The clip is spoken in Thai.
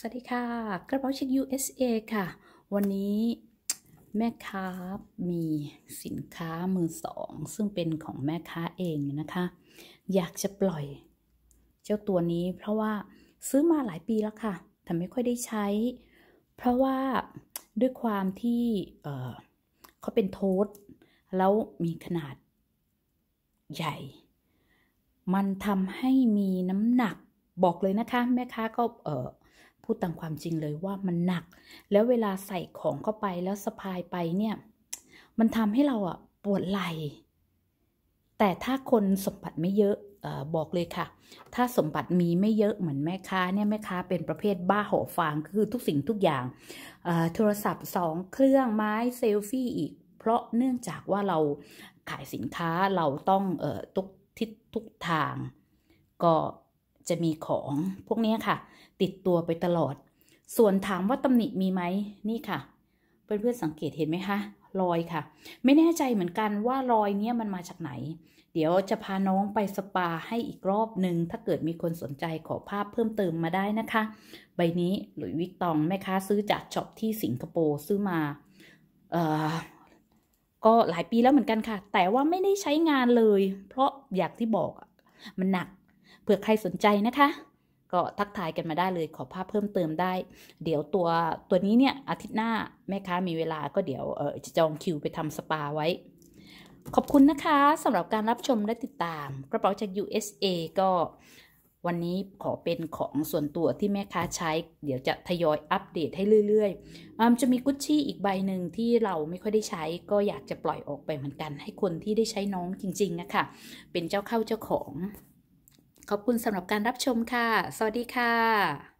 สวัสดีค่ะ กระเป๋าเช็ค USA ค่ะ วันนี้แม่ค้ามีสินค้ามือสอง ซึ่งเป็นของแม่ค้าเองนะคะ อยากจะปล่อยเจ้าตัวนี้เพราะว่าซื้อมาหลายปีแล้วค่ะแต่ไม่ค่อยได้ใช้ เพราะว่าด้วยความที่เเขาเป็นโทษแล้วมีขนาดใหญ่ มันทำให้มีน้ำหนักบอกเลยนะคะ แม่ค้าก็เออพูดตามความจริงเลยว่ามันหนัก แล้วเวลาใส่ของเข้าไปแล้วสะพายไปเนี่ย มันทำให้เราอะปวดไหล่ แต่ถ้าคนสมบัติไม่เยอะบอกเลยค่ะ ถ้าสมบัติมีไม่เยอะเหมือนแม่ค้าเนี่ยแม่ค้าเป็นประเภทบ้าหัอฟางคือทุกสิ่งทุกอย่างโทรศัพท์สองเครื่องไม้เซลฟี่อีก เพราะเนื่องจากว่าเราขายสินค้าเราต้องอทุกทิศทุกทางก็จะมีของพวกนี้ค่ะ ติดตัวไปตลอด ส่วนถาม ว่าตำหนิ มีไหมนี่ค่ะ เพื่อน ๆ สังเกตเห็นไหมคะ รอยค่ะ ไม่แน่ใจเหมือนกันว่า รอย เนี้ย มันมาจากไหน เดี๋ยวจะพาน้องไปสปาให้อีกรอบหนึ่งถ้าเกิดมีคนสนใจขอภาพเพิ่มเติมมาได้นะคะ ใบนี้หลุยวิกตองแม่ค้าซื้อจากช็อปที่สิงคโปร์ซื้อมาเอ่อก็หลายปีแล้วเหมือนกันค่ะ แต่ว่าไม่ได้ใช้งานเลย เพราะอยากที่บอกมันหนักเผื่อใครสนใจนะคะ ก็ทักทายกันมาได้เลยขอภาพเพิ่มเติมได้ เดี๋ยวตัวตัวนี้เนี่ยอาทิตย์หน้าแม่ค้ามีเวลาก็เดี๋ยวเออจะจองคิวไปทำสปาไว้ ขอบคุณนะคะสำหรับการรับชมและติดตาม กระเป๋าจาก USA ก็วันนี้ขอเป็นของส่วนตัวที่แม่ค้าใช้ เดี๋ยวจะทยอยอัปเดตให้เรื่อยๆจะมีกุชชี่อีกใบหนึ่งที่เราไม่ค่อยได้ใช้ ก็อยากจะปล่อยออกไปเหมือนกัน ให้คนที่ได้ใช้น้องจริงๆนะคะเป็นเจ้าเข้าเจ้าของขอบคุณสำหรับการรับชมค่ะ สวัสดีค่ะ